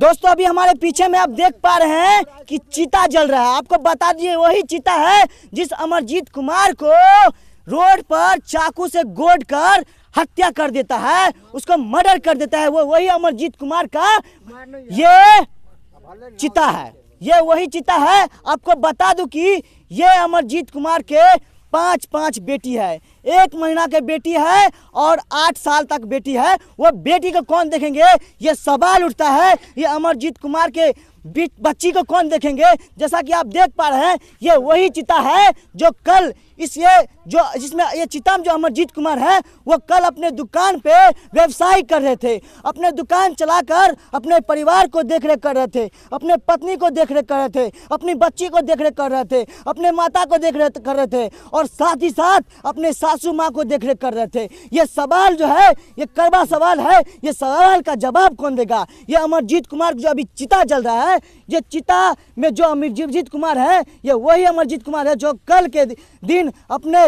दोस्तों अभी हमारे पीछे में आप देख पा रहे हैं कि चीता जल रहा है आपको बता दिए वही चीता है जिस अमरजीत कुमार को रोड पर चाकू से गोद कर हत्या कर देता है उसको मर्डर कर देता है वो वही अमरजीत कुमार का ये चिता है ये वही चिता है आपको बता दूं कि ये अमरजीत कुमार के पाँच पांच बेटी है एक महीना के बेटी है और आठ साल तक बेटी है वो बेटी को कौन देखेंगे ये सवाल उठता है ये अमरजीत कुमार के बच्ची को कौन देखेंगे जैसा कि आप देख पा रहे हैं ये वही चिता है जो कल इस ये जो जिसमें ये चितम जो अमरजीत कुमार है वो कल अपने दुकान पे व्यवसाय कर रहे थे अपने दुकान चलाकर अपने परिवार को देख रेख कर रहे थे अपने पत्नी को देख रेख कर रहे थे अपनी बच्ची को देख रेख कर रहे थे अपने माता को देख रेख कर रहे थे और साथ ही साथ अपने सासू माँ को देख रेख कर रहे थे ये सवाल जो है ये करवा सवाल है ये सवाल का जवाब कौन देगा ये अमरजीत कुमार जो अभी चिता जल रहा है ये चिता में जो अमरजीत कुमार है ये वही अमरजीत कुमार है जो कल के दिन अपने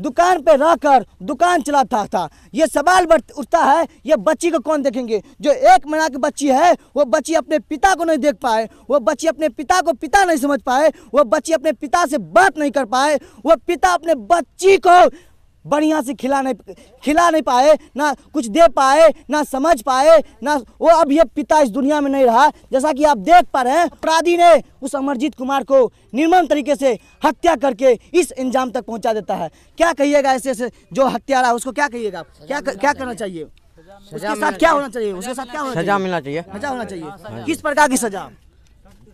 दुकान पे रहकर दुकान चलाता था ये सवाल उठता है ये बच्ची को कौन देखेंगे जो एक महीना की बच्ची है वो बच्ची अपने पिता को नहीं देख पाए वो बच्ची अपने पिता को पिता नहीं समझ पाए वो बच्ची अपने पिता से बात नहीं कर पाए वो पिता अपने बच्ची को बढ़िया से खिला नहीं खिला नहीं पाए ना कुछ दे पाए ना समझ पाए ना वो अब ये पिता इस दुनिया में नहीं रहा जैसा कि आप देख पा रहे हैं अपराधी ने उस अमरजीत कुमार को निर्मम तरीके से हत्या करके इस इंजाम तक पहुंचा देता है क्या कहिएगा ऐसे ऐसे जो हत्या रहा उसको क्या कहिएगा आप क्या क्या करना चाहिए उसके साथ क्या होना चाहिए उसके साथ क्या सजा मिलना चाहिए सजा होना चाहिए किस प्रकार की सजा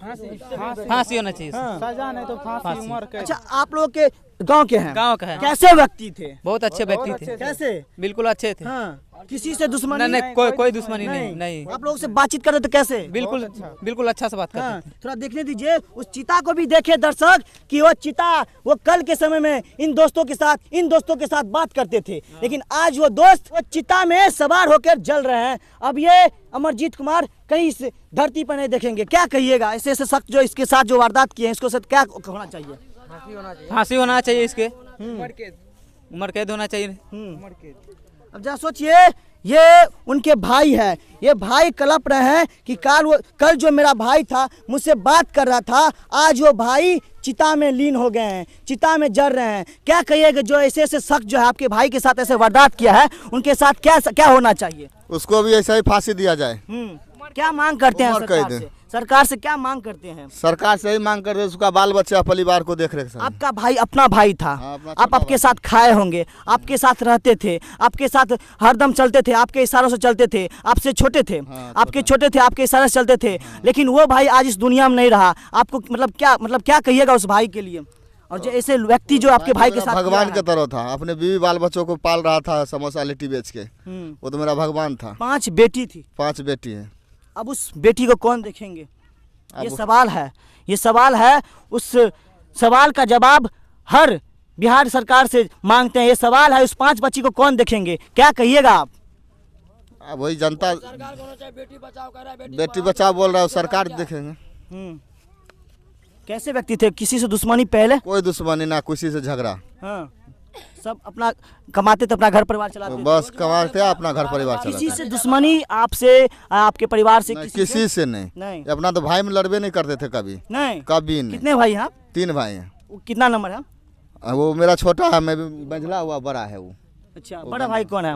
फांसी होना चाहिए हाँ। सजा नहीं तो फांसी उम्र अच्छा आप लोग के गांव के हैं गांव का है कैसे व्यक्ति थे बहुत अच्छे व्यक्ति थे कैसे बिल्कुल अच्छे थे हाँ, किसी से दुश्मनी नहीं, नहीं कोई कोई दुश्मनी नहीं नहीं आप लोगों से बातचीत करते तो कैसे बिल्कुल अच्छा। बिल्कुल अच्छा से बात करते हाँ। थोड़ा देखने दीजिए उस चिता को भी देखे दर्शक कि वो चिता वो कल के समय में इन दोस्तों के साथ इन दोस्तों के साथ बात करते थे हाँ। लेकिन आज वो दोस्त वो चिता में सवार होकर जल रहे हैं अब ये अमरजीत कुमार कहीं इस धरती पर नहीं देखेंगे क्या कहिएगा ऐसे ऐसे शख्स जो इसके साथ जो वारदात किए हैं इसको साथ क्या होना चाहिए फांसी होना चाहिए इसके उम्र हम्म। कैद होना चाहिए हम्म। अब जरा सोचिए ये उनके भाई है ये भाई कलप रहे हैं कि कल वो कल जो मेरा भाई था मुझसे बात कर रहा था आज वो भाई चिता में लीन हो गए हैं चिता में जर रहे हैं क्या कहिएगा जो ऐसे ऐसे शख्स जो है आपके भाई के साथ ऐसे वारदात किया है उनके साथ क्या क्या होना चाहिए उसको भी ऐसा ही फांसी दिया जाए हम्म। क्या मांग करते हैं सरकार से क्या मांग करते हैं सरकार से ही मांग कर रहे उसका बाल बच्चा परिवार को देख रहे आपका भाई अपना भाई था हाँ, अपना आप आपके साथ खाए होंगे आपके साथ रहते थे आपके साथ हरदम चलते थे आपके इशारों से चलते थे आपसे छोटे थे हाँ, तो आपके तो छोटे थे आपके इशारे से चलते थे हाँ। लेकिन वो भाई आज इस दुनिया में नहीं रहा आपको मतलब क्या मतलब क्या कहिएगा उस भाई के लिए और जो तो ऐसे व्यक्ति जो आपके भाई के साथ भगवान के तरह था अपने बीवी बाल बच्चों को पाल रहा था समोसा लिट्टी बेच के हम्म। वो तो मेरा भगवान था पांच बेटी थी पांच बेटी है अब उस बेटी को कौन देखेंगे ये सवाल है ये सवाल है उस सवाल का जवाब हर बिहार सरकार से मांगते हैं ये सवाल है उस पांच बच्ची को कौन देखेंगे क्या कहिएगा आप वही जनता बेटी बचाओ कर रहा है बेटी बचाओ बोल रहा है सरकार देखेंगे हम्म। कैसे व्यक्ति थे किसी से दुश्मनी पहले कोई दुश्मनी ना किसी से झगड़ा हाँ सब अपना कमाते तो अपना घर परिवार चलाते बस कमाते अपना घर परिवार चलाते किसी से दुश्मनी आपसे आपके परिवार से किसी, किसी से, से नहीं नहीं अपना तो भाई में लड़बे नहीं करते थे कभी नहीं कभी नहीं कितने भाई हैं तीन भाई हैं कितना नंबर है वो मेरा छोटा है मैं बंझला हुआ बड़ा है वो अच्छा बड़ा भाई कौन है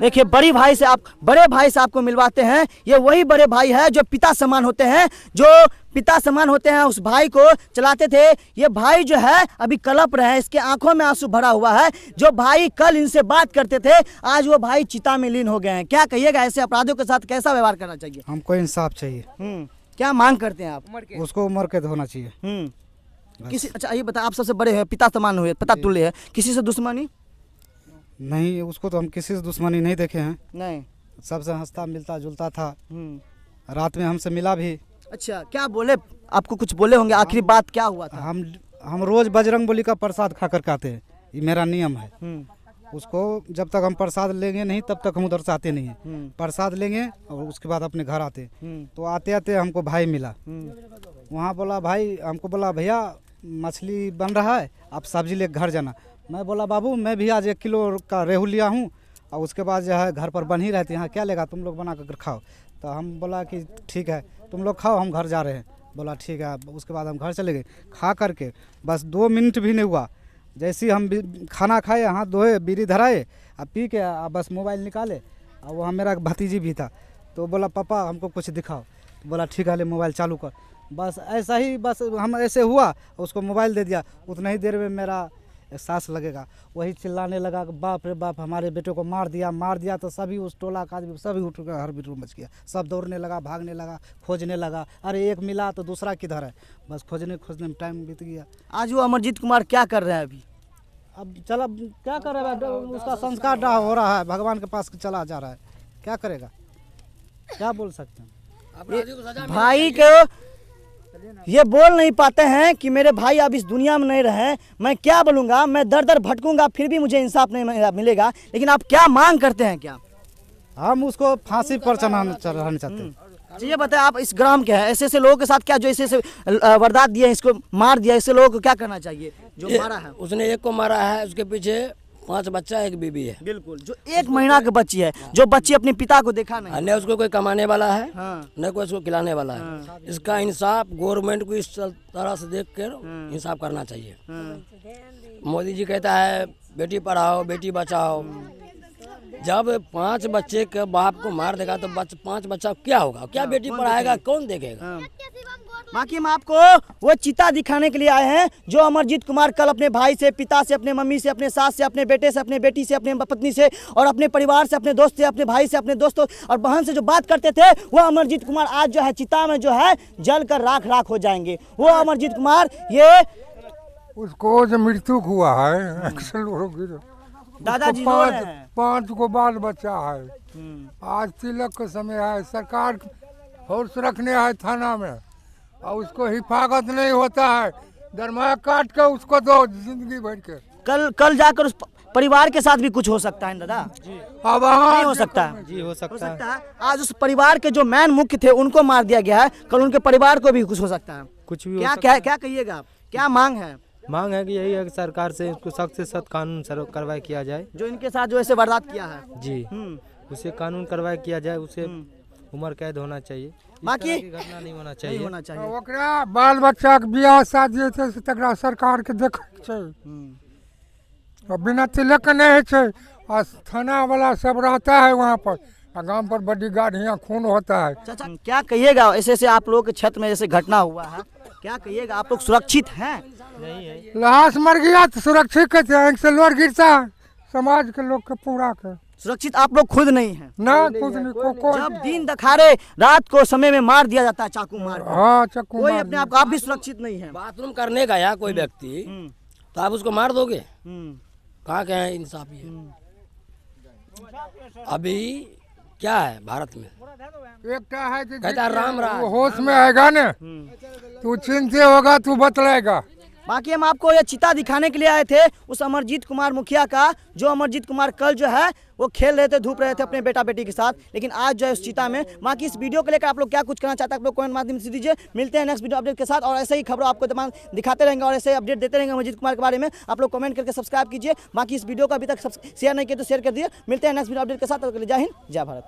देखिए बड़ी भाई से आप बड़े भाई से आपको मिलवाते हैं ये वही बड़े भाई है जो पिता समान होते हैं जो पिता समान होते हैं उस भाई को चलाते थे ये भाई जो है अभी कलप रहे हैं इसके आंखों में आंसू भरा हुआ है जो भाई कल इनसे बात करते थे आज वो भाई चिता में लीन हो गए हैं क्या कहिएगा ऐसे अपराधों के साथ कैसा व्यवहार करना चाहिए हमको इंसाफ चाहिए हम्म, क्या मांग करते हैं आप उसको उम्र कैद होना चाहिए हम्म। किसी अच्छा ये बता आप सबसे बड़े हैं पिता समान हुए पिता तुल्य है किसी से दुश्मनी नहीं उसको तो हम किसी से दुश्मनी नहीं देखे हैं नहीं सबसे हंसता मिलता जुलता था हम्म। रात में हमसे मिला भी अच्छा क्या बोले आपको कुछ बोले होंगे आखिरी बात क्या हुआ था हम हम रोज बजरंग बोली का प्रसाद खा कर खाते हैं ये मेरा नियम है हम्म। उसको जब तक हम प्रसाद लेंगे नहीं तब तक हम उधर से आते नहीं है हम्म। प्रसाद लेंगे और उसके बाद अपने घर आते तो आते आते हमको भाई मिला वहाँ बोला भाई हमको बोला भैया मछली बन रहा है आप सब्जी ले घर जाना मैं बोला बाबू मैं भी आज एक किलो का रेहू लिया हूँ और उसके बाद जो है घर पर बन ही रहते तो यहाँ क्या लेगा तुम लोग बना कर खाओ तो हम बोला कि ठीक है तुम लोग खाओ हम घर जा रहे हैं बोला ठीक है उसके बाद हम घर चले गए खा करके बस दो मिनट भी नहीं हुआ जैसे ही हम खाना खाए हाथ धोए बीड़ी धराए और पी के और बस मोबाइल निकाले और वहाँ मेरा भतीजी भी था तो बोला पापा हमको कुछ दिखाओ तो बोला ठीक है ले मोबाइल चालू कर बस ऐसा ही बस हम ऐसे हुआ उसको मोबाइल दे दिया उतना ही देर में मेरा एहसास लगेगा वही चिल्लाने लगा कि बाप रे बाप हमारे बेटे को मार दिया मार दिया तो सभी उस टोला का आदमी सभी उठ गया हर बिटू मच गया सब दौड़ने लगा भागने लगा खोजने लगा अरे एक मिला तो दूसरा किधर है बस खोजने खोजने में टाइम बीत गया आज वो अमरजीत कुमार क्या कर रहे हैं अभी अब चला क्या करेगा उसका संस्कार हो रहा है भगवान के पास चला जा रहा है क्या करेगा क्या बोल सकते हैं भाई को ये बोल नहीं पाते हैं कि मेरे भाई अब इस दुनिया में नहीं रहे मैं क्या बोलूंगा मैं दर दर भटकूंगा फिर भी मुझे इंसाफ नहीं मिलेगा लेकिन आप क्या मांग करते हैं क्या हम उसको फांसी पर चढ़ाना चाहते हैं ये बताए आप इस ग्राम के हैं ऐसे ऐसे लोगों के साथ क्या जो ऐसे ऐसे वरदात दिया इसको मार दिया ऐसे लोगों को क्या करना चाहिए जो मारा है उसने एक को मारा है उसके पीछे पांच बच्चा एक बीबी है बिल्कुल जो एक महीना की बच्ची है जो बच्ची अपने पिता को देखा नहीं न उसको कोई कमाने वाला है हाँ। न कोई उसको खिलाने वाला है हाँ। इसका इंसाफ गवर्नमेंट को इस तरह से देख कर हाँ। इंसाफ करना चाहिए हाँ। मोदी जी कहता है बेटी पढ़ाओ बेटी बचाओ हाँ। जब पांच बच्चे के बाप को मार देगा तो बच, पांच बच्चा क्या होगा क्या हाँ, बेटी पढ़ाएगा कौन देखेगा हाँ। बाकी हम आपको वो चिता दिखाने के लिए आए हैं जो अमरजीत कुमार कल अपने भाई से पिता से अपने मम्मी से अपने सास से अपने बेटे से अपने बेटी से अपने पत्नी से और अपने परिवार से अपने दोस्त से अपने भाई से अपने दोस्तों और बहन से जो बात करते थे वो अमरजीत कुमार आज जो है चिता में जो है जल कर राख राख हो जाएंगे वो अमरजीत कुमार ये उसको जो मृत्यु हुआ है दादाजी पाँच पाँच को बाल बच्चा है हम्म। आज तिलक का समय है सरकार होश रखने है थाना में और उसको हिफाजत नहीं होता है दरमाया काट के उसको दो जिंदगी भर के कल कल जाकर उस परिवार के साथ भी कुछ हो सकता है दादा अब नहीं हो सकता है जी हो सकता, हो सकता है आज उस परिवार के जो मैन मुख्य थे उनको मार दिया गया है कल उनके परिवार को भी कुछ हो सकता है कुछ भी क्या क्या क्या कहिएगा आप क्या मांग है मांग है कि यही है कि सरकार से इसको सख्त से सख्त कानून कार्रवाई किया जाए जो इनके साथ जो ऐसे वारदात किया है जी हम्म। उसे कानून कार्रवाई किया जाए उसे हम्म। उम्र कैद होना चाहिए बाकी घटना नहीं होना चाहिए होना चाहिए ओकरा बाल बच्चा के ब्याह शादी छै सरकार के देख हम्म। बिना तिलक नहीं है थाना वाला सब रहता है वहाँ पर गांव पर बड़ी गाड़ियाँ खून होता है क्या कहिएगा ऐसे ऐसे आप लोग के क्षेत्र में जैसे घटना हुआ है क्या कहिएगा आप लोग सुरक्षित हैं लाश मर गया तो सुरक्षित कैसे से गिरता समाज के लोग के पूरा कर सुरक्षित आप लोग खुद नहीं है ना खुद नहीं को, को, जब दिन दखारे रात को समय में मार दिया जाता है चाकू मार हाँ चाकू कोई अपने आप आप भी सुरक्षित नहीं है बाथरूम करने गया कोई हम्म। व्यक्ति हम्म। तो आप उसको मार दोगे हम्म। कहाँ क्या है इंसाफी अभी क्या है भारत में एक है कि कहता है राम राम होश में आएगा ना तू चिंतित होगा तू बतलाएगा बाकी हम आपको ये चिता दिखाने के लिए आए थे उस अमरजीत कुमार मुखिया का जो अमरजीत कुमार कल जो है वो खेल रहे थे धूप रहे थे अपने बेटा बेटी के साथ लेकिन आज जो है उस चिता में बाकी इस वीडियो को लेकर आप लोग क्या कुछ करना चाहते हैं आप लोग कमेंट माध्यम से दीजिए मिलते हैं नेक्स्ट वीडियो अपडेट के साथ और ऐसे ही खबरों आपको तमाम दिखाते रहेंगे और ऐसे अपडेट देते रहेंगे अमरजीत कुमार के बारे में आप लोग कमेंट करके सब्सक्राइब कीजिए बाकी इस वीडियो को अभी तक शेयर नहीं किया तो शेयर कर दिए मिलते हैं नेक्स्ट वीडियो अपडेट के साथ जय हिंद जय भारत